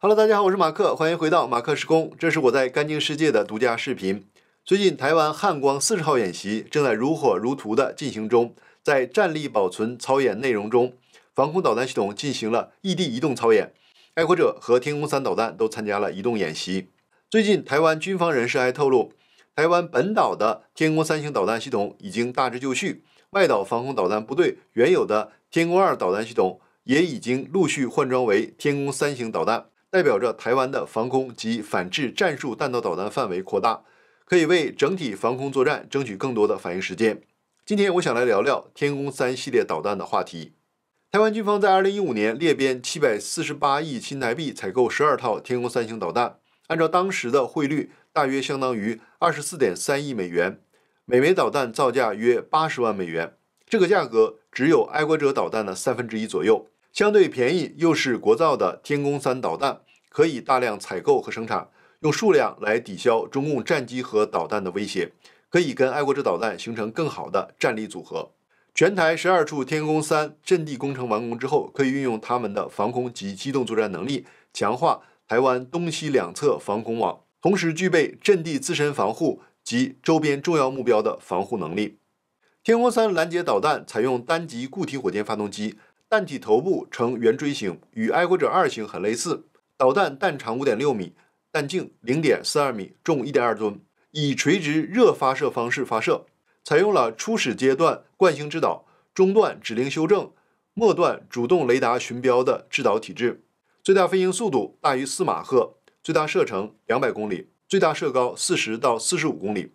Hello，大家好，我是马克，欢迎回到马克时空，这是我在干净世界的独家视频。最近台湾汉光四十号演习正在如火如荼的进行中，在战力保存操演内容中，防空导弹系统进行了异地移动操演，爱国者和天宫三导弹都参加了移动演习。最近台湾军方人士还透露，台湾本岛的天宫三型导弹系统已经大致就绪，外岛防空导弹部队原有的天宫二导弹系统也已经陆续换装为天宫三型导弹。代表着台湾的防空及反制战术弹道导弹范围扩大，可以为整体防空作战争取更多的反应时间。今天我想来聊聊天宫三系列导弹的话题。台湾军方在2015年列编748亿新台币采购12套天宫三型导弹，按照当时的汇率，大约相当于24.3亿美元，每枚导弹造价约80万美元。这个价格只有爱国者导弹的三分之一左右。相对便宜，又是国造的天宫三导弹，可以大量采购和生产，用数量来抵消中共战机和导弹的威胁，可以跟爱国者导弹形成更好的战力组合。全台十二处天宫三阵地工程完工之后，可以运用他们的防空及机动作战能力，强化台湾东西两侧防空网，同时具备阵地自身防护及周边重要目标的防护能力。天宫三拦截导弹采用单级固体火箭发动机。弹体头部呈圆锥形，与爱国者二型很类似。导弹弹长五点六米，弹径零点四二米，重一点二吨，以垂直热发射方式发射。采用了初始阶段惯性制导、中段指令修正、末段主动雷达寻标的制导体制。最大飞行速度大于四马赫，最大射程两百公里，最大射高四十到四十五公里。